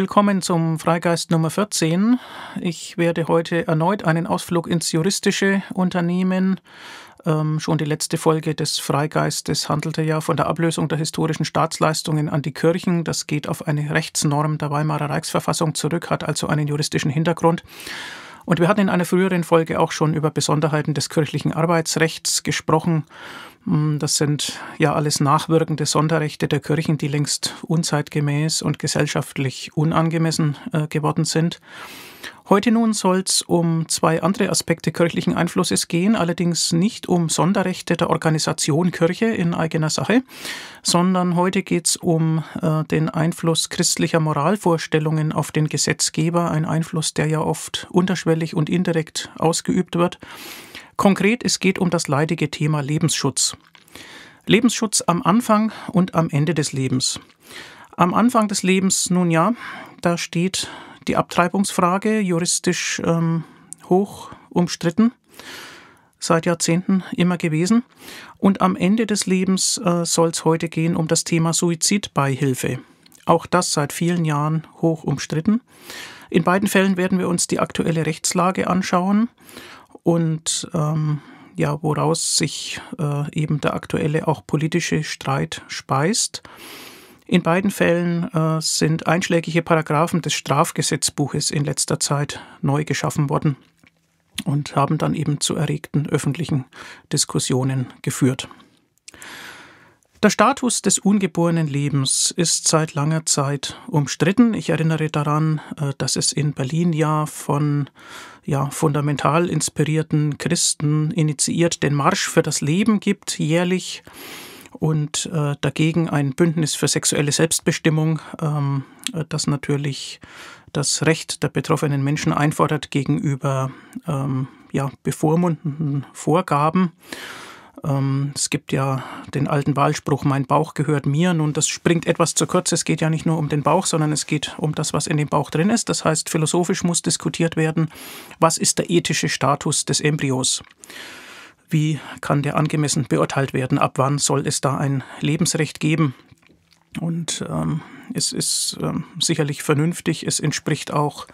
Willkommen zum Freigeist Nummer 14. Ich werde heute erneut einen Ausflug ins juristische Unternehmen. Ähm, schon die letzte Folge des Freigeistes handelte ja von der Ablösung der historischen Staatsleistungen an die Kirchen. Das geht auf eine Rechtsnorm der Weimarer Reichsverfassung zurück, hat also einen juristischen Hintergrund. Und wir hatten in einer früheren Folge auch schon über Besonderheiten des kirchlichen Arbeitsrechts gesprochen. Hm, das sind ja alles nachwirkende Sonderrechte der Kirchen, die längst unzeitgemäß und gesellschaftlich unangemessen äh, geworden sind. Heute nun soll es um zwei andere Aspekte kirchlichen Einflusses gehen, allerdings nicht um Sonderrechte der Organisation Kirche in eigener Sache, sondern heute geht es um äh, den Einfluss christlicher Moralvorstellungen auf den Gesetzgeber, ein Einfluss, der ja oft unterschwellig und indirekt ausgeübt wird Konkret, es geht um das leidige Thema Lebensschutz. Lebensschutz am Anfang und am Ende des Lebens. Am Anfang des Lebens, nun ja, da steht die Abtreibungsfrage juristisch ähm, hoch umstritten, seit Jahrzehnten immer gewesen. Und am Ende des Lebens äh, soll es heute gehen um das Thema Suizidbeihilfe. Auch das seit vielen Jahren hoch umstritten. In beiden Fällen werden wir uns die aktuelle Rechtslage anschauen und ähm, ja, woraus sich äh, eben der aktuelle auch politische Streit speist. In beiden Fällen äh, sind einschlägige Paragraphen des Strafgesetzbuches in letzter Zeit neu geschaffen worden und haben dann eben zu erregten öffentlichen Diskussionen geführt. Der Status des ungeborenen Lebens ist seit langer Zeit umstritten. Ich erinnere daran, äh, dass es in Berlin ja von ja, fundamental inspirierten Christen initiiert, den Marsch für das Leben gibt, jährlich. Und äh, dagegen ein Bündnis für sexuelle Selbstbestimmung, ähm, das natürlich das Recht der betroffenen Menschen einfordert gegenüber ähm, ja, bevormundenden Vorgaben. Ähm, es gibt ja den alten Wahlspruch, mein Bauch gehört mir. Nun, das springt etwas zu kurz. Es geht ja nicht nur um den Bauch, sondern es geht um das, was in dem Bauch drin ist. Das heißt, philosophisch muss diskutiert werden, was ist der ethische Status des Embryos? Wie kann der angemessen beurteilt werden? Ab wann soll es da ein Lebensrecht geben? Und ähm, es ist ähm, sicherlich vernünftig, es entspricht auch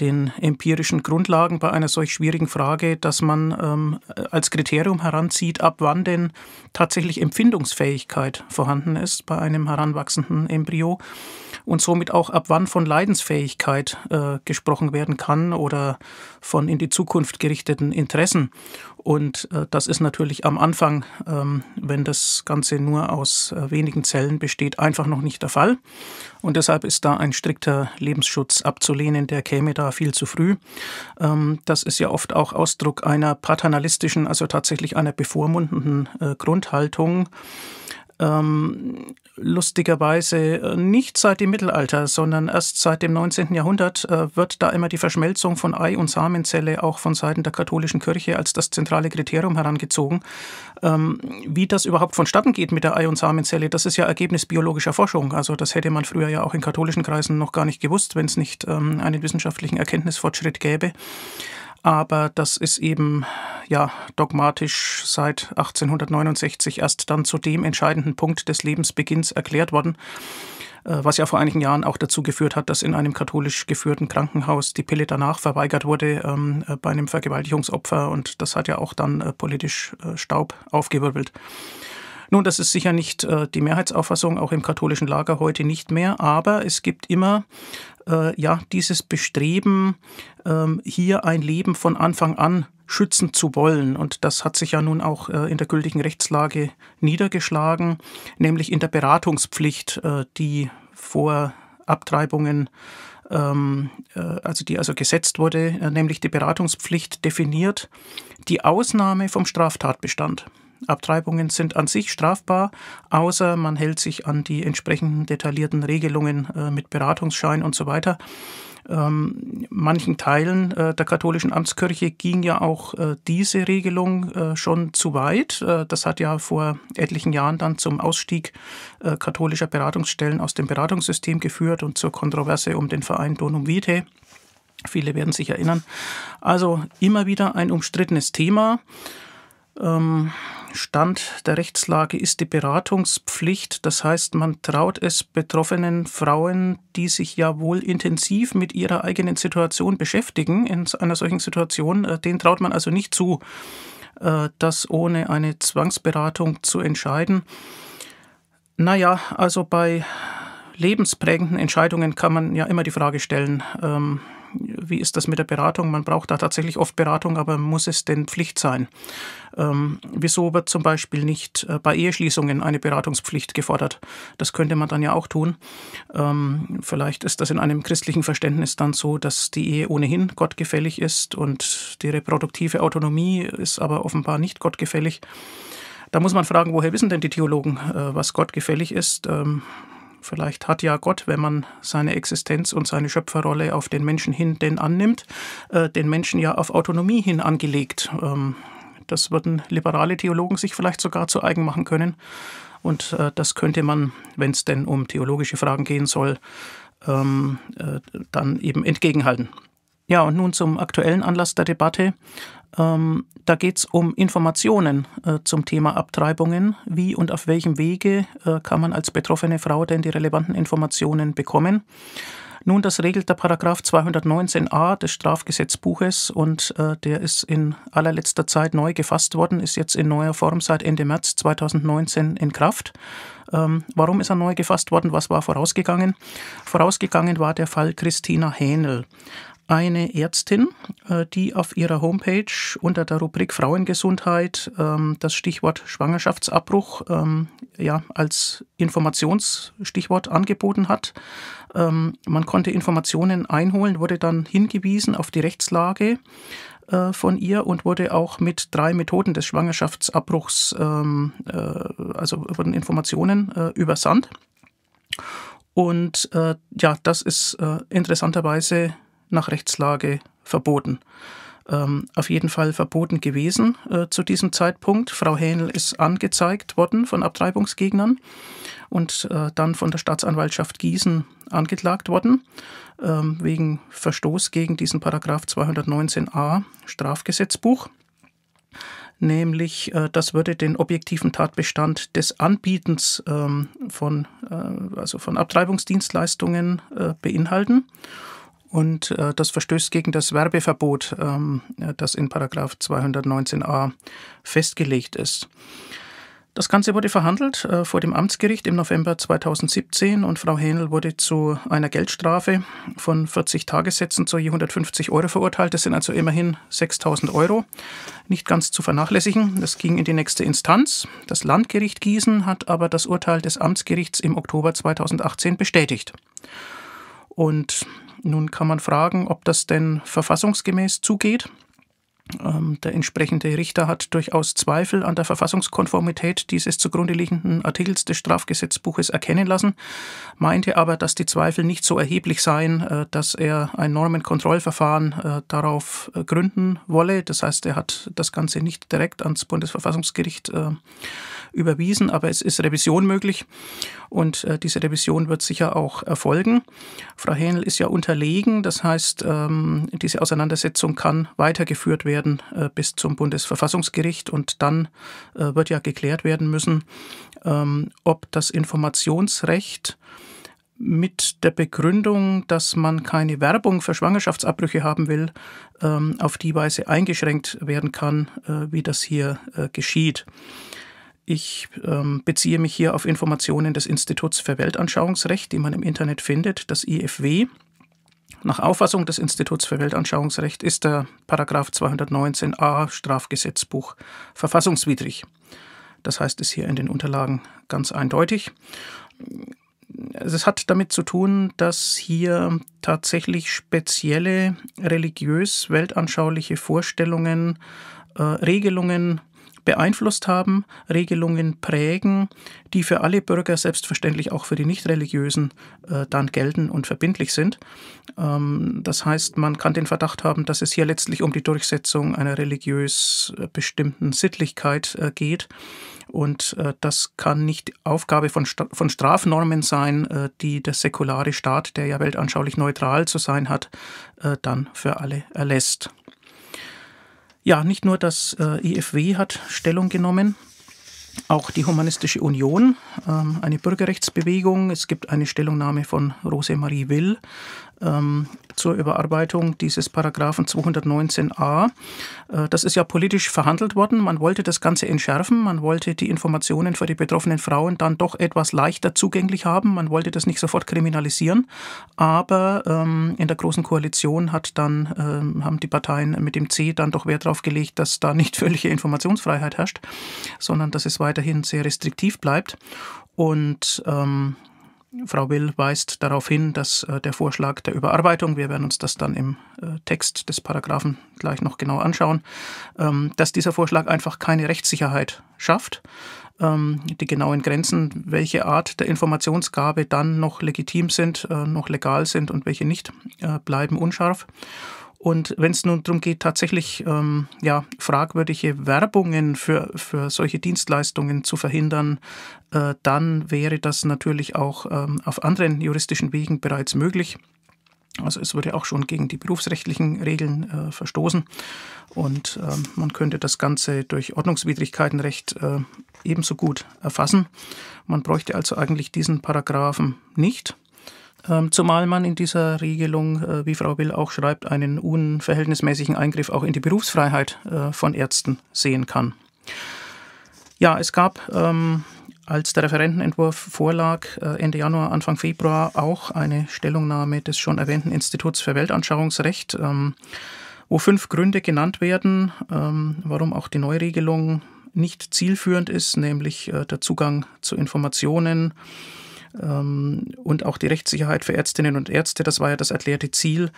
den empirischen Grundlagen bei einer solch schwierigen Frage, dass man ähm, als Kriterium heranzieht, ab wann denn tatsächlich Empfindungsfähigkeit vorhanden ist bei einem heranwachsenden Embryo und somit auch ab wann von Leidensfähigkeit äh, gesprochen werden kann oder von in die Zukunft gerichteten Interessen. Und äh, das ist natürlich am Anfang, ähm, wenn das Ganze nur aus äh, wenigen Zellen besteht, einfach noch nicht der Fall. Und deshalb ist da ein strikter Lebensschutz abzulehnen, der käme da viel zu früh. Ähm, das ist ja oft auch Ausdruck einer paternalistischen, also tatsächlich einer bevormundenden äh, Grundhaltung ähm, lustigerweise äh, nicht seit dem Mittelalter, sondern erst seit dem 19. Jahrhundert äh, wird da immer die Verschmelzung von Ei- und Samenzelle auch von Seiten der katholischen Kirche als das zentrale Kriterium herangezogen. Ähm, wie das überhaupt vonstatten geht mit der Ei- und Samenzelle, das ist ja Ergebnis biologischer Forschung. Also das hätte man früher ja auch in katholischen Kreisen noch gar nicht gewusst, wenn es nicht ähm, einen wissenschaftlichen Erkenntnisfortschritt gäbe aber das ist eben ja dogmatisch seit 1869 erst dann zu dem entscheidenden Punkt des Lebensbeginns erklärt worden, äh, was ja vor einigen Jahren auch dazu geführt hat, dass in einem katholisch geführten Krankenhaus die Pille danach verweigert wurde ähm, äh, bei einem Vergewaltigungsopfer und das hat ja auch dann äh, politisch äh, Staub aufgewirbelt. Nun, das ist sicher nicht äh, die Mehrheitsauffassung, auch im katholischen Lager heute nicht mehr, aber es gibt immer äh, ja, dieses Bestreben, ähm, hier ein Leben von Anfang an schützen zu wollen. Und das hat sich ja nun auch äh, in der gültigen Rechtslage niedergeschlagen, nämlich in der Beratungspflicht, äh, die vor Abtreibungen ähm, äh, also die also gesetzt wurde, äh, nämlich die Beratungspflicht definiert die Ausnahme vom Straftatbestand. Abtreibungen sind an sich strafbar, außer man hält sich an die entsprechenden detaillierten Regelungen äh, mit Beratungsschein und so weiter. Ähm, manchen Teilen äh, der katholischen Amtskirche ging ja auch äh, diese Regelung äh, schon zu weit. Äh, das hat ja vor etlichen Jahren dann zum Ausstieg äh, katholischer Beratungsstellen aus dem Beratungssystem geführt und zur Kontroverse um den Verein Donum Vitae. Viele werden sich erinnern. Also immer wieder ein umstrittenes Thema. Ähm, Stand der Rechtslage ist die Beratungspflicht. Das heißt, man traut es betroffenen Frauen, die sich ja wohl intensiv mit ihrer eigenen Situation beschäftigen, in einer solchen Situation, äh, denen traut man also nicht zu, äh, das ohne eine Zwangsberatung zu entscheiden. Naja, also bei lebensprägenden Entscheidungen kann man ja immer die Frage stellen, ähm, wie ist das mit der Beratung? Man braucht da tatsächlich oft Beratung, aber muss es denn Pflicht sein? Ähm, wieso wird zum Beispiel nicht äh, bei Eheschließungen eine Beratungspflicht gefordert? Das könnte man dann ja auch tun. Ähm, vielleicht ist das in einem christlichen Verständnis dann so, dass die Ehe ohnehin gottgefällig ist und die reproduktive Autonomie ist aber offenbar nicht gottgefällig. Da muss man fragen, woher wissen denn die Theologen, äh, was gottgefällig gefällig ist? Ähm, Vielleicht hat ja Gott, wenn man seine Existenz und seine Schöpferrolle auf den Menschen hin denn annimmt, äh, den Menschen ja auf Autonomie hin angelegt. Ähm, das würden liberale Theologen sich vielleicht sogar zu eigen machen können. Und äh, das könnte man, wenn es denn um theologische Fragen gehen soll, ähm, äh, dann eben entgegenhalten. Ja, und nun zum aktuellen Anlass der Debatte. Ähm, da geht es um Informationen äh, zum Thema Abtreibungen. Wie und auf welchem Wege äh, kann man als betroffene Frau denn die relevanten Informationen bekommen? Nun, das regelt der Paragraph 219a des Strafgesetzbuches und äh, der ist in allerletzter Zeit neu gefasst worden, ist jetzt in neuer Form seit Ende März 2019 in Kraft. Ähm, warum ist er neu gefasst worden? Was war vorausgegangen? Vorausgegangen war der Fall Christina Hähnel eine Ärztin, äh, die auf ihrer Homepage unter der Rubrik Frauengesundheit ähm, das Stichwort Schwangerschaftsabbruch ähm, ja, als Informationsstichwort angeboten hat. Ähm, man konnte Informationen einholen, wurde dann hingewiesen auf die Rechtslage äh, von ihr und wurde auch mit drei Methoden des Schwangerschaftsabbruchs, äh, also wurden Informationen übersandt. Und äh, ja, das ist äh, interessanterweise nach Rechtslage verboten. Ähm, auf jeden Fall verboten gewesen äh, zu diesem Zeitpunkt. Frau Hähnel ist angezeigt worden von Abtreibungsgegnern und äh, dann von der Staatsanwaltschaft Gießen angeklagt worden ähm, wegen Verstoß gegen diesen Paragraph 219a Strafgesetzbuch. Nämlich, äh, das würde den objektiven Tatbestand des Anbietens ähm, von, äh, also von Abtreibungsdienstleistungen äh, beinhalten. Und äh, das verstößt gegen das Werbeverbot, ähm, äh, das in Paragraph 219a festgelegt ist. Das Ganze wurde verhandelt äh, vor dem Amtsgericht im November 2017 und Frau Hähnel wurde zu einer Geldstrafe von 40 Tagessätzen zu je 150 Euro verurteilt. Das sind also immerhin 6000 Euro. Nicht ganz zu vernachlässigen. Das ging in die nächste Instanz. Das Landgericht Gießen hat aber das Urteil des Amtsgerichts im Oktober 2018 bestätigt. Und nun kann man fragen, ob das denn verfassungsgemäß zugeht. Ähm, der entsprechende Richter hat durchaus Zweifel an der Verfassungskonformität dieses zugrunde liegenden Artikels des Strafgesetzbuches erkennen lassen, meinte aber, dass die Zweifel nicht so erheblich seien, äh, dass er ein Normenkontrollverfahren äh, darauf äh, gründen wolle. Das heißt, er hat das Ganze nicht direkt ans Bundesverfassungsgericht überwiesen, aber es ist Revision möglich und äh, diese Revision wird sicher auch erfolgen. Frau Hähnel ist ja unterlegen, das heißt, ähm, diese Auseinandersetzung kann weitergeführt werden äh, bis zum Bundesverfassungsgericht und dann äh, wird ja geklärt werden müssen, ähm, ob das Informationsrecht mit der Begründung, dass man keine Werbung für Schwangerschaftsabbrüche haben will, ähm, auf die Weise eingeschränkt werden kann, äh, wie das hier äh, geschieht. Ich ähm, beziehe mich hier auf Informationen des Instituts für Weltanschauungsrecht, die man im Internet findet, das IFW. Nach Auffassung des Instituts für Weltanschauungsrecht ist der Paragraph 219a Strafgesetzbuch verfassungswidrig. Das heißt es hier in den Unterlagen ganz eindeutig. Es hat damit zu tun, dass hier tatsächlich spezielle religiös-weltanschauliche Vorstellungen, äh, Regelungen beeinflusst haben, Regelungen prägen, die für alle Bürger, selbstverständlich auch für die Nichtreligiösen, äh, dann gelten und verbindlich sind. Ähm, das heißt, man kann den Verdacht haben, dass es hier letztlich um die Durchsetzung einer religiös äh, bestimmten Sittlichkeit äh, geht. Und das kann nicht Aufgabe von, von Strafnormen sein, die der säkulare Staat, der ja weltanschaulich neutral zu sein hat, dann für alle erlässt. Ja, nicht nur das äh, IFW e hat Stellung genommen, auch die Humanistische Union, ähm, eine Bürgerrechtsbewegung. Es gibt eine Stellungnahme von Rosemarie Will, ähm, zur Überarbeitung dieses Paragraphen 219a. Äh, das ist ja politisch verhandelt worden. Man wollte das Ganze entschärfen. Man wollte die Informationen für die betroffenen Frauen dann doch etwas leichter zugänglich haben. Man wollte das nicht sofort kriminalisieren. Aber ähm, in der Großen Koalition hat dann, ähm, haben die Parteien mit dem C dann doch Wert darauf gelegt, dass da nicht völlige Informationsfreiheit herrscht, sondern dass es weiterhin sehr restriktiv bleibt. Und ähm, Frau Will weist darauf hin, dass äh, der Vorschlag der Überarbeitung, wir werden uns das dann im äh, Text des Paragraphen gleich noch genau anschauen, ähm, dass dieser Vorschlag einfach keine Rechtssicherheit schafft. Ähm, die genauen Grenzen, welche Art der Informationsgabe dann noch legitim sind, äh, noch legal sind und welche nicht, äh, bleiben unscharf. Und wenn es nun darum geht, tatsächlich ähm, ja, fragwürdige Werbungen für, für solche Dienstleistungen zu verhindern, äh, dann wäre das natürlich auch ähm, auf anderen juristischen Wegen bereits möglich. Also es würde auch schon gegen die berufsrechtlichen Regeln äh, verstoßen und äh, man könnte das Ganze durch Ordnungswidrigkeitenrecht äh, ebenso gut erfassen. Man bräuchte also eigentlich diesen Paragraphen nicht. Ähm, zumal man in dieser Regelung, äh, wie Frau Will auch schreibt, einen unverhältnismäßigen Eingriff auch in die Berufsfreiheit äh, von Ärzten sehen kann. Ja, es gab, ähm, als der Referentenentwurf vorlag, äh, Ende Januar, Anfang Februar auch eine Stellungnahme des schon erwähnten Instituts für Weltanschauungsrecht, ähm, wo fünf Gründe genannt werden, warum auch die Neuregelung nicht zielführend ist, nämlich der Zugang zu Informationen, ähm, und auch die Rechtssicherheit für Ärztinnen und Ärzte, das war ja das erklärte Ziel,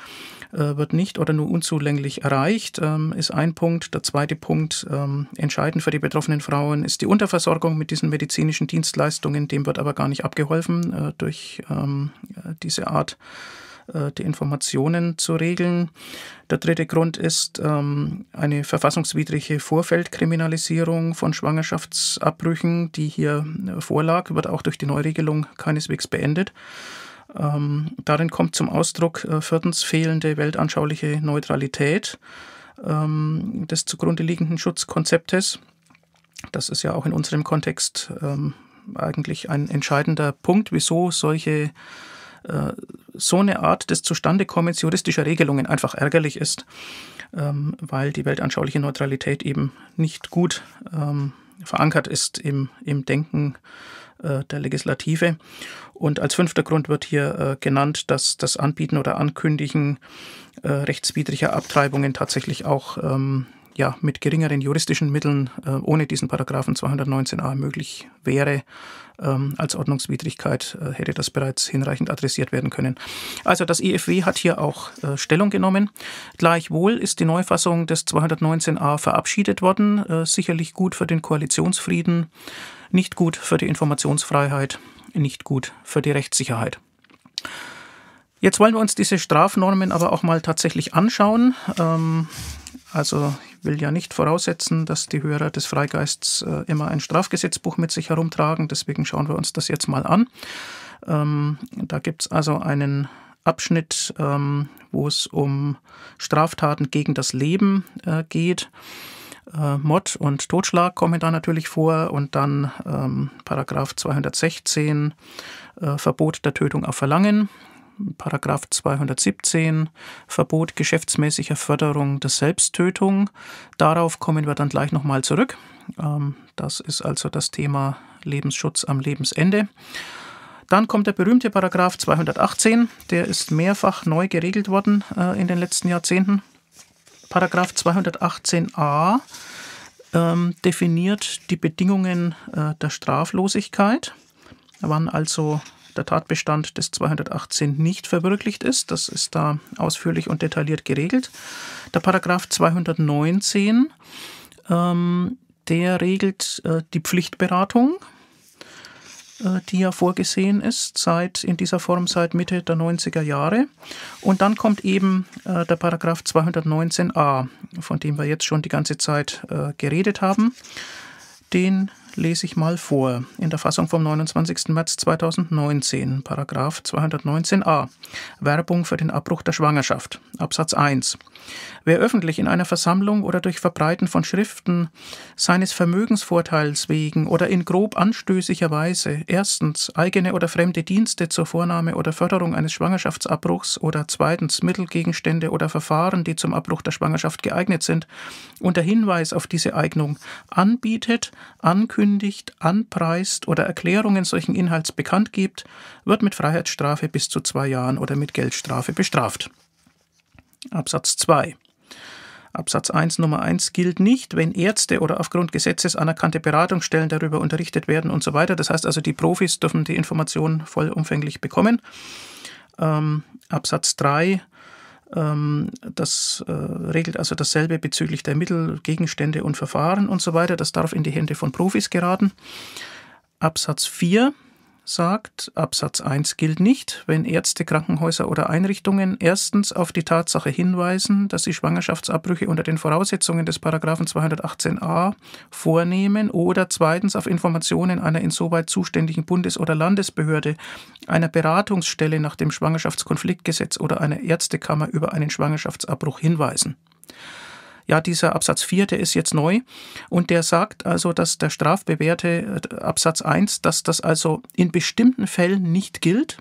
äh, wird nicht oder nur unzulänglich erreicht, ähm, ist ein Punkt. Der zweite Punkt, ähm, entscheidend für die betroffenen Frauen, ist die Unterversorgung mit diesen medizinischen Dienstleistungen. Dem wird aber gar nicht abgeholfen äh, durch äh, diese Art äh, die Informationen zu regeln. Der dritte Grund ist ähm, eine verfassungswidrige Vorfeldkriminalisierung von Schwangerschaftsabbrüchen, die hier äh, vorlag, wird auch durch die Neuregelung keineswegs beendet. Ähm, darin kommt zum Ausdruck äh, viertens fehlende weltanschauliche Neutralität ähm, des zugrunde liegenden Schutzkonzeptes. Das ist ja auch in unserem Kontext eigentlich ein entscheidender Punkt, wieso solche äh, so eine Art des Zustandekommens juristischer Regelungen einfach ärgerlich ist, ähm, weil die weltanschauliche Neutralität eben nicht gut ähm, verankert ist im, im Denken äh, der Legislative. Und als fünfter Grund wird hier äh, genannt, dass das Anbieten oder Ankündigen äh, rechtswidriger Abtreibungen tatsächlich auch ähm, ja, mit geringeren juristischen Mitteln äh, ohne diesen Paragraphen 219a möglich wäre ähm, als Ordnungswidrigkeit äh, hätte das bereits hinreichend adressiert werden können. Also das IFW e hat hier auch äh, Stellung genommen. Gleichwohl ist die Neufassung des 219a verabschiedet worden, äh, sicherlich gut für den Koalitionsfrieden, nicht gut für die Informationsfreiheit, nicht gut für die Rechtssicherheit. Jetzt wollen wir uns diese Strafnormen aber auch mal tatsächlich anschauen. Ähm, also will ja nicht voraussetzen, dass die Hörer des Freigeists äh, immer ein Strafgesetzbuch mit sich herumtragen. Deswegen schauen wir uns das jetzt mal an. Ähm, da gibt es also einen Abschnitt, ähm, wo es um Straftaten gegen das Leben äh, geht. Äh, Mord und Totschlag kommen da natürlich vor und dann ähm, Paragraph 216 äh, Verbot der Tötung auf Verlangen. Paragraph 217 Verbot geschäftsmäßiger Förderung der Selbsttötung. Darauf kommen wir dann gleich nochmal zurück. Ähm, das ist also das Thema Lebensschutz am Lebensende. Dann kommt der berühmte Paragraph 218, der ist mehrfach neu geregelt worden äh, in den letzten Jahrzehnten. Paragraph 218a ähm, definiert die Bedingungen äh, der Straflosigkeit, wann also der Tatbestand des 218 nicht verwirklicht ist. Das ist da ausführlich und detailliert geregelt. Der Paragraph 219, ähm, der regelt äh, die Pflichtberatung, äh, die ja vorgesehen ist, seit in dieser Form seit Mitte der 90er Jahre. Und dann kommt eben äh, der Paragraph 219a, von dem wir jetzt schon die ganze Zeit äh, geredet haben. Den lese ich mal vor, in der Fassung vom 29. März 2019, Paragraf 219a, Werbung für den Abbruch der Schwangerschaft, Absatz 1. Wer öffentlich in einer Versammlung oder durch Verbreiten von Schriften seines Vermögensvorteils wegen oder in grob anstößiger Weise erstens eigene oder fremde Dienste zur Vornahme oder Förderung eines Schwangerschaftsabbruchs oder zweitens Mittelgegenstände oder Verfahren, die zum Abbruch der Schwangerschaft geeignet sind, unter Hinweis auf diese Eignung anbietet, ankündigt, ankündigt, anpreist oder Erklärungen solchen Inhalts bekannt gibt, wird mit Freiheitsstrafe bis zu zwei Jahren oder mit Geldstrafe bestraft. Absatz 2. Absatz 1 Nummer 1 gilt nicht, wenn Ärzte oder aufgrund Gesetzes anerkannte Beratungsstellen darüber unterrichtet werden und so weiter. Das heißt also, die Profis dürfen die Informationen vollumfänglich bekommen. Ähm, Absatz 3 ähm, das äh, regelt also dasselbe bezüglich der Mittel, Gegenstände und Verfahren und so weiter. Das darf in die Hände von Profis geraten. Absatz 4 sagt, Absatz 1 gilt nicht, wenn Ärzte, Krankenhäuser oder Einrichtungen erstens auf die Tatsache hinweisen, dass sie Schwangerschaftsabbrüche unter den Voraussetzungen des Paragraphen 218a vornehmen oder zweitens auf Informationen einer insoweit zuständigen Bundes- oder Landesbehörde, einer Beratungsstelle nach dem Schwangerschaftskonfliktgesetz oder einer Ärztekammer über einen Schwangerschaftsabbruch hinweisen ja, dieser Absatz 4, der ist jetzt neu und der sagt also, dass der strafbewährte äh, Absatz 1, dass das also in bestimmten Fällen nicht gilt,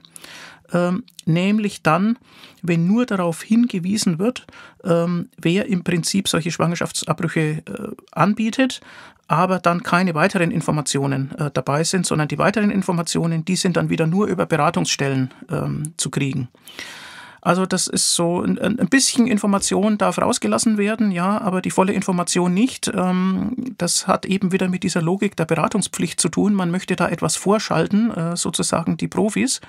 ähm, nämlich dann, wenn nur darauf hingewiesen wird, ähm, wer im Prinzip solche Schwangerschaftsabbrüche äh, anbietet, aber dann keine weiteren Informationen äh, dabei sind, sondern die weiteren Informationen, die sind dann wieder nur über Beratungsstellen ähm, zu kriegen. Also das ist so ein, ein bisschen Information darf rausgelassen werden, ja, aber die volle Information nicht. Ähm, das hat eben wieder mit dieser Logik der Beratungspflicht zu tun. Man möchte da etwas vorschalten, äh, sozusagen die Profis.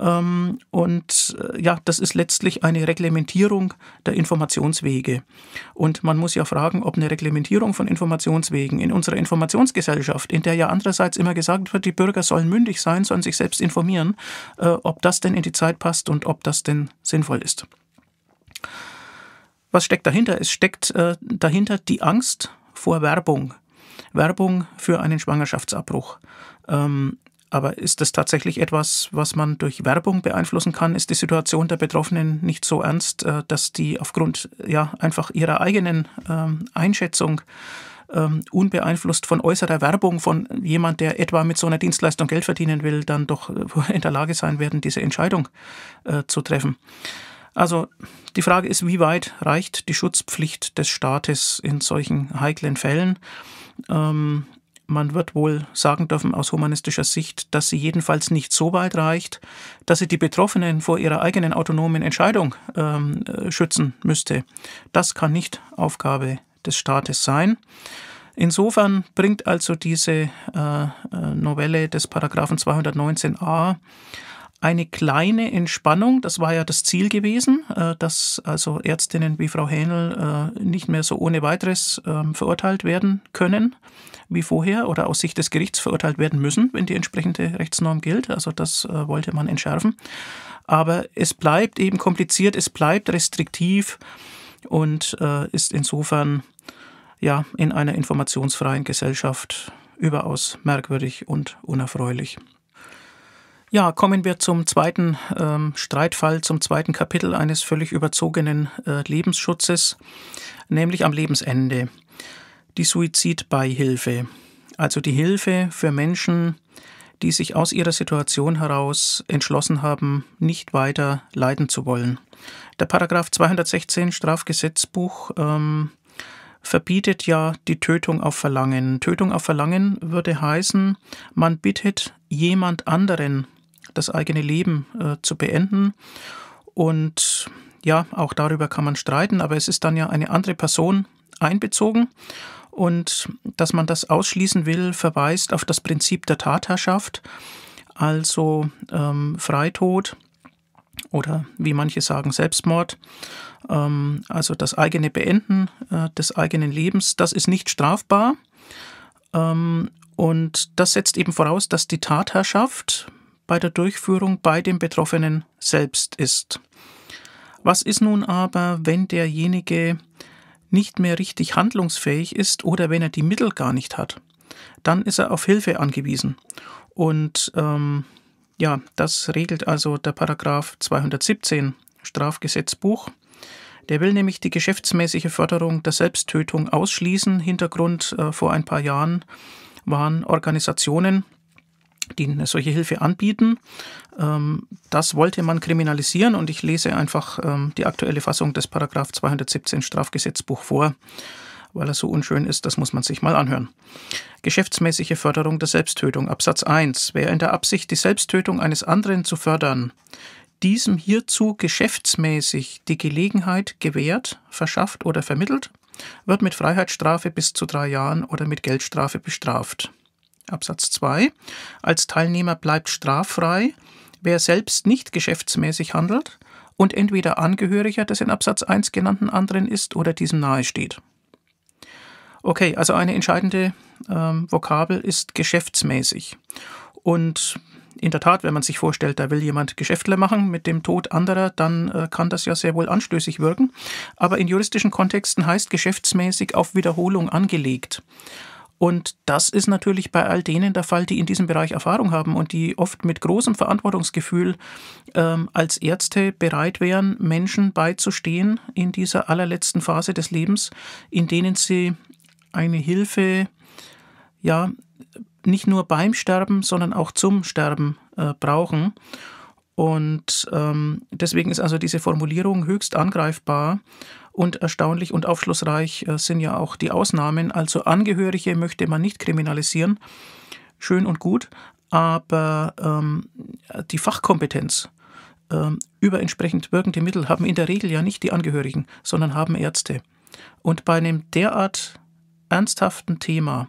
Ähm, und äh, ja, das ist letztlich eine Reglementierung der Informationswege. Und man muss ja fragen, ob eine Reglementierung von Informationswegen in unserer Informationsgesellschaft, in der ja andererseits immer gesagt wird, die Bürger sollen mündig sein, sollen sich selbst informieren, äh, ob das denn in die Zeit passt und ob das denn sinnvoll ist. Was steckt dahinter? Es steckt äh, dahinter die Angst vor Werbung. Werbung für einen Schwangerschaftsabbruch. Ähm, aber ist das tatsächlich etwas, was man durch Werbung beeinflussen kann? Ist die Situation der Betroffenen nicht so ernst, äh, dass die aufgrund ja einfach ihrer eigenen ähm, Einschätzung ähm, unbeeinflusst von äußerer Werbung von jemand, der etwa mit so einer Dienstleistung Geld verdienen will, dann doch äh, in der Lage sein werden, diese Entscheidung äh, zu treffen? Also die Frage ist, wie weit reicht die Schutzpflicht des Staates in solchen heiklen Fällen? Ähm, man wird wohl sagen dürfen aus humanistischer Sicht, dass sie jedenfalls nicht so weit reicht, dass sie die Betroffenen vor ihrer eigenen autonomen Entscheidung ähm, äh, schützen müsste. Das kann nicht Aufgabe des Staates sein. Insofern bringt also diese äh, äh Novelle des Paragraphen 219a eine kleine Entspannung. Das war ja das Ziel gewesen, äh, dass also Ärztinnen wie Frau Hähnel äh, nicht mehr so ohne weiteres ähm, verurteilt werden können wie vorher oder aus Sicht des Gerichts verurteilt werden müssen, wenn die entsprechende Rechtsnorm gilt. Also das äh, wollte man entschärfen. Aber es bleibt eben kompliziert, es bleibt restriktiv und ist insofern ja in einer informationsfreien Gesellschaft überaus merkwürdig und unerfreulich. Ja, kommen wir zum zweiten ähm, Streitfall, zum zweiten Kapitel eines völlig überzogenen äh, Lebensschutzes, nämlich am Lebensende. Die Suizidbeihilfe, also die Hilfe für Menschen, die sich aus ihrer Situation heraus entschlossen haben, nicht weiter leiden zu wollen. Der Paragraf 216 Strafgesetzbuch ähm, verbietet ja die Tötung auf Verlangen. Tötung auf Verlangen würde heißen, man bittet jemand anderen das eigene Leben äh, zu beenden. Und ja, auch darüber kann man streiten, aber es ist dann ja eine andere Person einbezogen. Und dass man das ausschließen will, verweist auf das Prinzip der Tatherrschaft, also ähm, Freitod oder wie manche sagen Selbstmord, ähm, also das eigene Beenden äh, des eigenen Lebens, das ist nicht strafbar. Ähm, und das setzt eben voraus, dass die Tatherrschaft bei der Durchführung bei dem Betroffenen selbst ist. Was ist nun aber, wenn derjenige nicht mehr richtig handlungsfähig ist oder wenn er die Mittel gar nicht hat? Dann ist er auf Hilfe angewiesen. Und ähm, ja, das regelt also der Paragraf 217 Strafgesetzbuch. Der will nämlich die geschäftsmäßige Förderung der Selbsttötung ausschließen. Hintergrund äh, vor ein paar Jahren waren Organisationen, die eine solche Hilfe anbieten. Ähm, das wollte man kriminalisieren und ich lese einfach ähm, die aktuelle Fassung des Paragraph 217 Strafgesetzbuch vor weil er so unschön ist, das muss man sich mal anhören. Geschäftsmäßige Förderung der Selbsttötung. Absatz 1. Wer in der Absicht, die Selbsttötung eines anderen zu fördern, diesem hierzu geschäftsmäßig die Gelegenheit gewährt, verschafft oder vermittelt, wird mit Freiheitsstrafe bis zu drei Jahren oder mit Geldstrafe bestraft. Absatz 2. Als Teilnehmer bleibt straffrei, wer selbst nicht geschäftsmäßig handelt und entweder Angehöriger des in Absatz 1 genannten anderen ist oder diesem nahesteht. Okay, also eine entscheidende ähm, Vokabel ist geschäftsmäßig. Und in der Tat, wenn man sich vorstellt, da will jemand Geschäftler machen mit dem Tod anderer, dann äh, kann das ja sehr wohl anstößig wirken. Aber in juristischen Kontexten heißt geschäftsmäßig auf Wiederholung angelegt. Und das ist natürlich bei all denen der Fall, die in diesem Bereich Erfahrung haben und die oft mit großem Verantwortungsgefühl ähm, als Ärzte bereit wären, Menschen beizustehen in dieser allerletzten Phase des Lebens, in denen sie eine Hilfe, ja, nicht nur beim Sterben, sondern auch zum Sterben äh, brauchen. Und ähm, deswegen ist also diese Formulierung höchst angreifbar und erstaunlich und aufschlussreich äh, sind ja auch die Ausnahmen. Also Angehörige möchte man nicht kriminalisieren. Schön und gut. Aber ähm, die Fachkompetenz ähm, über entsprechend wirkende Mittel haben in der Regel ja nicht die Angehörigen, sondern haben Ärzte. Und bei einem derart ernsthaften Thema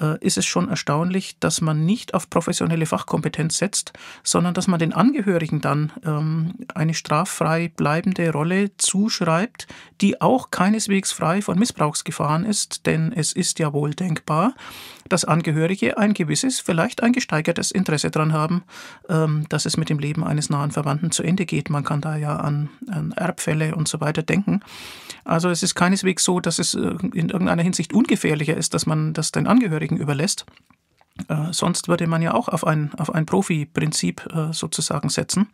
äh, ist es schon erstaunlich, dass man nicht auf professionelle Fachkompetenz setzt, sondern dass man den Angehörigen dann ähm, eine straffrei bleibende Rolle zuschreibt, die auch keineswegs frei von Missbrauchsgefahren ist, denn es ist ja wohl denkbar, dass Angehörige ein gewisses, vielleicht ein gesteigertes Interesse daran haben, ähm, dass es mit dem Leben eines nahen Verwandten zu Ende geht. Man kann da ja an, an Erbfälle und so weiter denken. Also es ist keineswegs so, dass es äh, in irgendeiner Hinsicht ungefährlicher ist, dass man das den Angehörigen überlässt. Äh, sonst würde man ja auch auf ein, auf ein Profi-Prinzip äh, sozusagen setzen.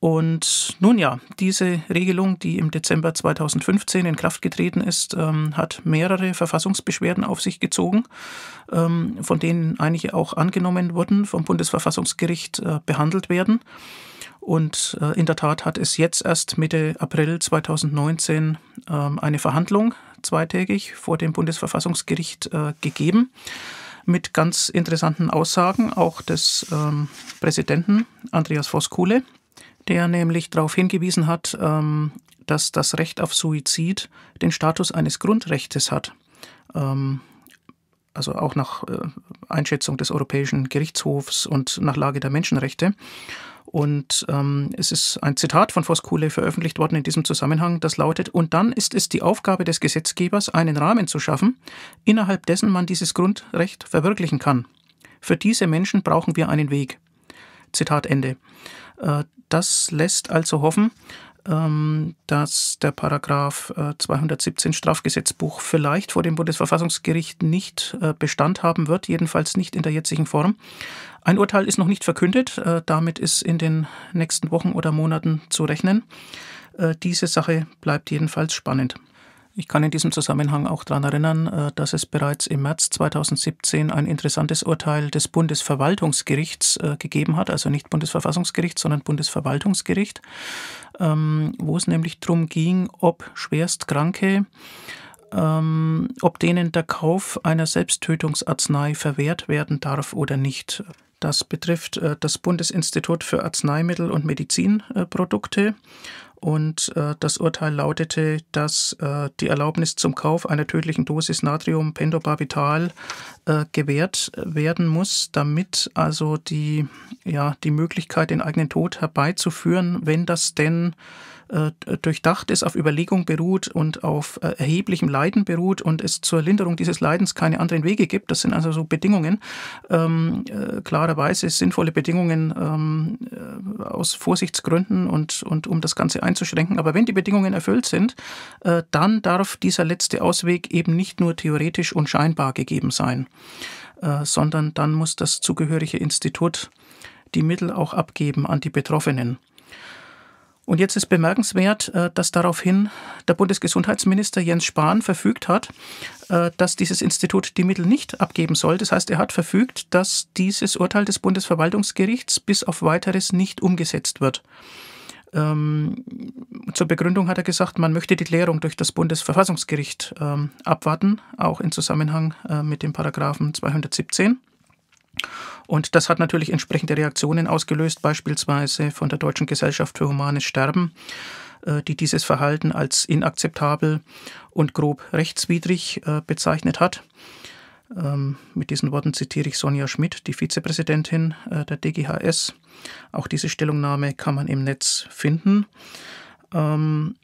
Und nun ja, diese Regelung, die im Dezember 2015 in Kraft getreten ist, ähm, hat mehrere Verfassungsbeschwerden auf sich gezogen, ähm, von denen einige auch angenommen wurden, vom Bundesverfassungsgericht äh, behandelt werden. Und äh, in der Tat hat es jetzt erst Mitte April 2019 äh, eine Verhandlung zweitägig vor dem Bundesverfassungsgericht äh, gegeben mit ganz interessanten Aussagen auch des ähm, Präsidenten Andreas Voskuhle der nämlich darauf hingewiesen hat, ähm, dass das Recht auf Suizid den Status eines Grundrechtes hat. Ähm, also auch nach äh, Einschätzung des Europäischen Gerichtshofs und nach Lage der Menschenrechte. Und ähm, es ist ein Zitat von Voskuhle veröffentlicht worden in diesem Zusammenhang, das lautet, und dann ist es die Aufgabe des Gesetzgebers, einen Rahmen zu schaffen, innerhalb dessen man dieses Grundrecht verwirklichen kann. Für diese Menschen brauchen wir einen Weg. Zitat Ende. Äh, das lässt also hoffen, ähm, dass der Paragraph 217 äh, Strafgesetzbuch vielleicht vor dem Bundesverfassungsgericht nicht äh, Bestand haben wird, jedenfalls nicht in der jetzigen Form. Ein Urteil ist noch nicht verkündet, damit ist in den nächsten Wochen oder Monaten zu rechnen. Diese Sache bleibt jedenfalls spannend. Ich kann in diesem Zusammenhang auch daran erinnern, äh, dass es bereits im März 2017 ein interessantes Urteil des Bundesverwaltungsgerichts äh, gegeben hat, also nicht Bundesverfassungsgericht, sondern Bundesverwaltungsgericht, ähm, wo es nämlich darum ging, ob Schwerstkranke ähm, ob denen der Kauf einer Selbsttötungsarznei verwehrt werden darf oder nicht. Das betrifft äh, das Bundesinstitut für Arzneimittel und Medizinprodukte und äh, das Urteil lautete, dass äh, die Erlaubnis zum Kauf einer tödlichen Dosis natrium pendobarbital äh, gewährt werden muss, damit also die, ja, die Möglichkeit, den eigenen Tod herbeizuführen, wenn das denn äh, durchdacht ist, auf Überlegung beruht und auf äh, erheblichem Leiden beruht und es zur Linderung dieses Leidens keine anderen Wege gibt. Das sind also so Bedingungen, ähm, äh, klarerweise sinnvolle Bedingungen ähm, aus Vorsichtsgründen und, und um das Ganze einzuschränken. Aber wenn die Bedingungen erfüllt sind, äh, dann darf dieser letzte Ausweg eben nicht nur theoretisch und scheinbar gegeben sein, äh, sondern dann muss das zugehörige Institut die Mittel auch abgeben an die Betroffenen. Und jetzt ist bemerkenswert, äh, dass daraufhin der Bundesgesundheitsminister Jens Spahn verfügt hat, äh, dass dieses Institut die Mittel nicht abgeben soll. Das heißt, er hat verfügt, dass dieses Urteil des Bundesverwaltungsgerichts bis auf weiteres nicht umgesetzt wird. Ähm, zur Begründung hat er gesagt, man möchte die Klärung durch das Bundesverfassungsgericht ähm, abwarten, auch in Zusammenhang äh, mit dem Paragraphen 217. Und das hat natürlich entsprechende Reaktionen ausgelöst, beispielsweise von der Deutschen Gesellschaft für Humanes Sterben, äh, die dieses Verhalten als inakzeptabel und grob rechtswidrig äh, bezeichnet hat. Ähm, mit diesen Worten zitiere ich Sonja Schmidt, die Vizepräsidentin äh, der DGHS. Auch diese Stellungnahme kann man im Netz finden. Ähm,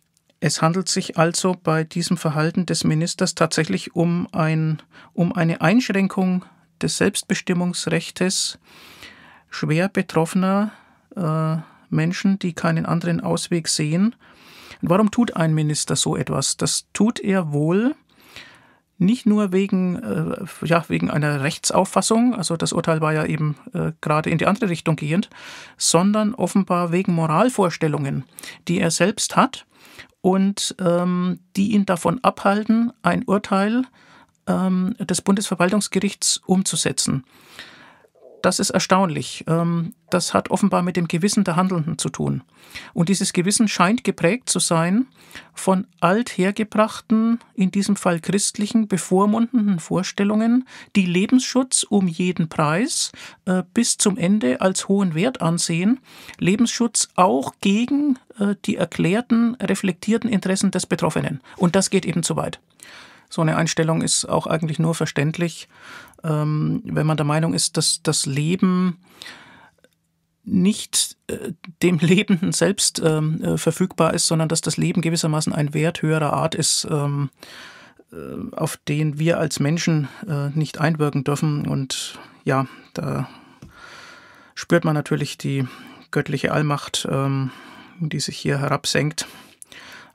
es handelt sich also bei diesem Verhalten des Ministers tatsächlich um, ein, um eine Einschränkung des Selbstbestimmungsrechts schwer betroffener äh, Menschen, die keinen anderen Ausweg sehen. Und warum tut ein Minister so etwas? Das tut er wohl nicht nur wegen, äh, ja, wegen einer Rechtsauffassung, also das Urteil war ja eben äh, gerade in die andere Richtung gehend, sondern offenbar wegen Moralvorstellungen, die er selbst hat und ähm, die ihn davon abhalten, ein Urteil äh, ähm, des Bundesverwaltungsgerichts umzusetzen. Das ist erstaunlich. Ähm, das hat offenbar mit dem Gewissen der Handelnden zu tun. Und dieses Gewissen scheint geprägt zu sein von althergebrachten, in diesem Fall christlichen, bevormundenden Vorstellungen, die Lebensschutz um jeden Preis äh, bis zum Ende als hohen Wert ansehen. Lebensschutz auch gegen äh, die erklärten, reflektierten Interessen des Betroffenen. Und das geht eben zu weit. So eine Einstellung ist auch eigentlich nur verständlich, ähm, wenn man der Meinung ist, dass das Leben nicht äh, dem Lebenden selbst ähm, äh, verfügbar ist, sondern dass das Leben gewissermaßen ein Wert höherer Art ist, ähm, äh, auf den wir als Menschen äh, nicht einwirken dürfen. Und ja, da spürt man natürlich die göttliche Allmacht, ähm, die sich hier herabsenkt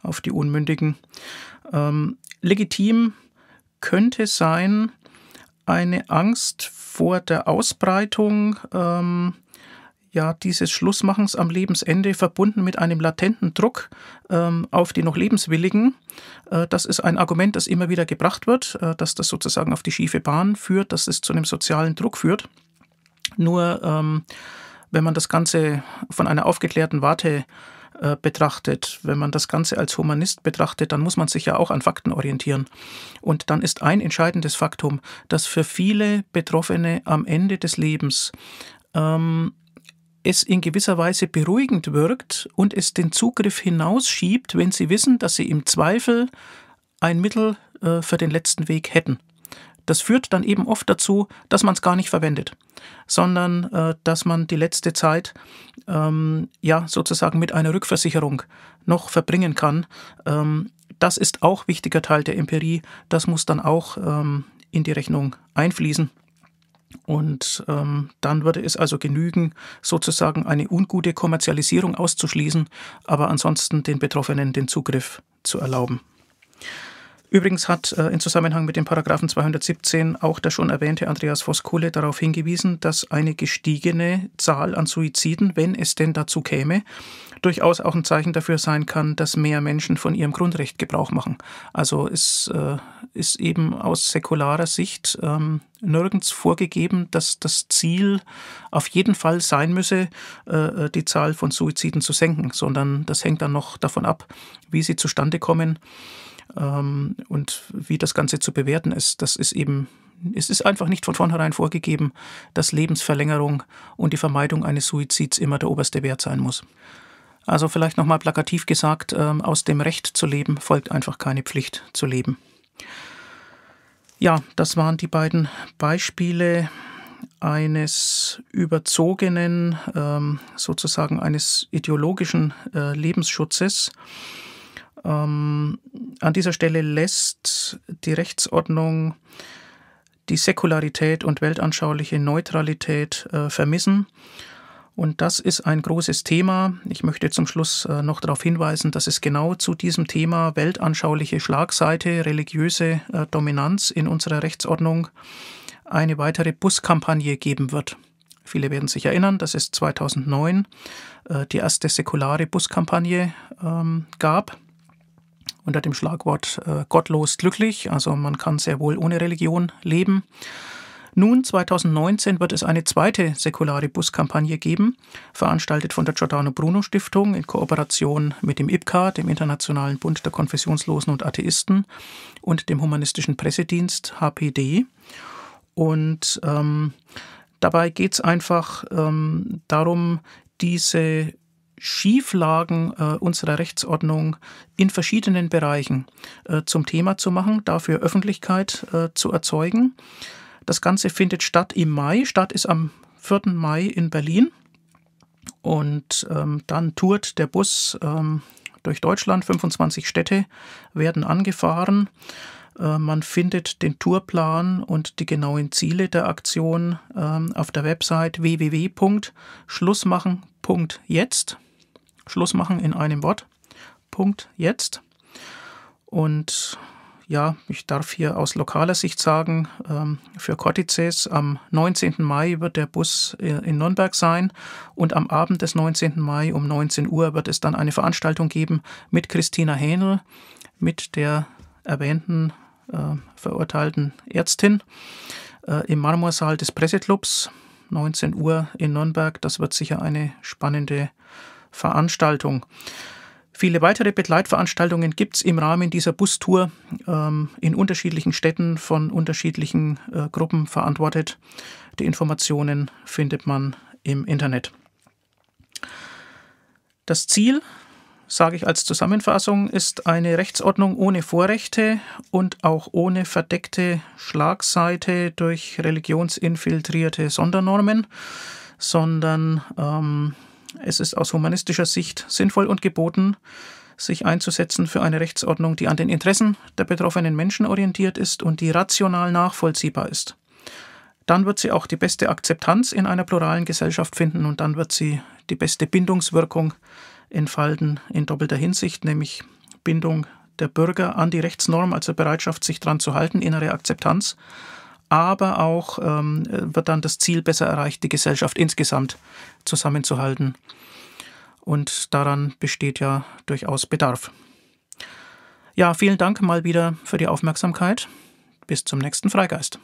auf die Unmündigen. Ähm, legitim könnte sein eine Angst vor der Ausbreitung ähm, ja, dieses Schlussmachens am Lebensende verbunden mit einem latenten Druck ähm, auf die noch Lebenswilligen. Äh, das ist ein Argument, das immer wieder gebracht wird, äh, dass das sozusagen auf die schiefe Bahn führt, dass es zu einem sozialen Druck führt. Nur ähm, wenn man das Ganze von einer aufgeklärten Warte äh, betrachtet, wenn man das Ganze als Humanist betrachtet, dann muss man sich ja auch an Fakten orientieren. Und dann ist ein entscheidendes Faktum, dass für viele Betroffene am Ende des Lebens ähm, es in gewisser Weise beruhigend wirkt und es den Zugriff hinausschiebt, wenn sie wissen, dass sie im Zweifel ein Mittel äh, für den letzten Weg hätten. Das führt dann eben oft dazu, dass man es gar nicht verwendet, sondern äh, dass man die letzte Zeit ähm, ja sozusagen mit einer Rückversicherung noch verbringen kann. Ähm, das ist auch wichtiger Teil der Empirie. Das muss dann auch ähm, in die Rechnung einfließen. Und ähm, dann würde es also genügen, sozusagen eine ungute Kommerzialisierung auszuschließen, aber ansonsten den Betroffenen den Zugriff zu erlauben. Übrigens hat äh, in Zusammenhang mit dem Paragraphen 217 auch der schon erwähnte Andreas Voskuhle darauf hingewiesen, dass eine gestiegene Zahl an Suiziden, wenn es denn dazu käme, durchaus auch ein Zeichen dafür sein kann, dass mehr Menschen von ihrem Grundrecht Gebrauch machen. Also es äh, ist eben aus säkularer Sicht ähm, nirgends vorgegeben, dass das Ziel auf jeden Fall sein müsse, äh, äh die Zahl von Suiziden zu senken, sondern das hängt dann noch davon ab, wie sie zustande kommen ähm, und wie das Ganze zu bewerten ist, das ist eben, es ist einfach nicht von vornherein vorgegeben, dass Lebensverlängerung und die Vermeidung eines Suizids immer der oberste Wert sein muss. Also vielleicht nochmal plakativ gesagt, ähm, aus dem Recht zu leben folgt einfach keine Pflicht zu leben. Ja, das waren die beiden Beispiele eines überzogenen, ähm, sozusagen eines ideologischen äh, Lebensschutzes. Ähm, an dieser Stelle lässt die Rechtsordnung die Säkularität und weltanschauliche Neutralität äh, vermissen. Und das ist ein großes Thema. Ich möchte zum Schluss äh, noch darauf hinweisen, dass es genau zu diesem Thema weltanschauliche Schlagseite, religiöse äh, Dominanz in unserer Rechtsordnung eine weitere Buskampagne geben wird. Viele werden sich erinnern, dass es 2009 äh, die erste säkulare Buskampagne ähm, gab unter dem Schlagwort äh, Gottlos glücklich. Also man kann sehr wohl ohne Religion leben. Nun, 2019 wird es eine zweite säkulare Buskampagne geben, veranstaltet von der Giordano Bruno Stiftung in Kooperation mit dem IPCA, dem Internationalen Bund der Konfessionslosen und Atheisten, und dem Humanistischen Pressedienst HPD. Und ähm, dabei geht es einfach ähm, darum, diese Schieflagen äh, unserer Rechtsordnung in verschiedenen Bereichen äh, zum Thema zu machen, dafür Öffentlichkeit äh, zu erzeugen. Das Ganze findet statt im Mai. Statt ist am 4. Mai in Berlin. Und ähm, dann tourt der Bus ähm, durch Deutschland. 25 Städte werden angefahren. Äh, man findet den Tourplan und die genauen Ziele der Aktion ähm, auf der Website www.schlussmachen.jetzt. Schluss machen in einem Wort. Punkt jetzt. Und ja, ich darf hier aus lokaler Sicht sagen, ähm, für Cortices am 19. Mai wird der Bus äh, in Nürnberg sein und am Abend des 19. Mai um 19 Uhr wird es dann eine Veranstaltung geben mit Christina Hähnel, mit der erwähnten äh, verurteilten Ärztin äh, im Marmorsaal des Presseclubs, 19 Uhr in Nürnberg. Das wird sicher eine spannende Veranstaltung. Viele weitere Begleitveranstaltungen gibt es im Rahmen dieser Bustour ähm, in unterschiedlichen Städten von unterschiedlichen äh, Gruppen verantwortet. Die Informationen findet man im Internet. Das Ziel, sage ich als Zusammenfassung, ist eine Rechtsordnung ohne Vorrechte und auch ohne verdeckte Schlagseite durch religionsinfiltrierte Sondernormen, sondern ähm, es ist aus humanistischer Sicht sinnvoll und geboten, sich einzusetzen für eine Rechtsordnung, die an den Interessen der betroffenen Menschen orientiert ist und die rational nachvollziehbar ist. Dann wird sie auch die beste Akzeptanz in einer pluralen Gesellschaft finden und dann wird sie die beste Bindungswirkung entfalten in doppelter Hinsicht, nämlich Bindung der Bürger an die Rechtsnorm, also Bereitschaft, sich dran zu halten, innere Akzeptanz aber auch ähm, wird dann das Ziel besser erreicht, die Gesellschaft insgesamt zusammenzuhalten. Und daran besteht ja durchaus Bedarf. Ja, vielen Dank mal wieder für die Aufmerksamkeit. Bis zum nächsten Freigeist.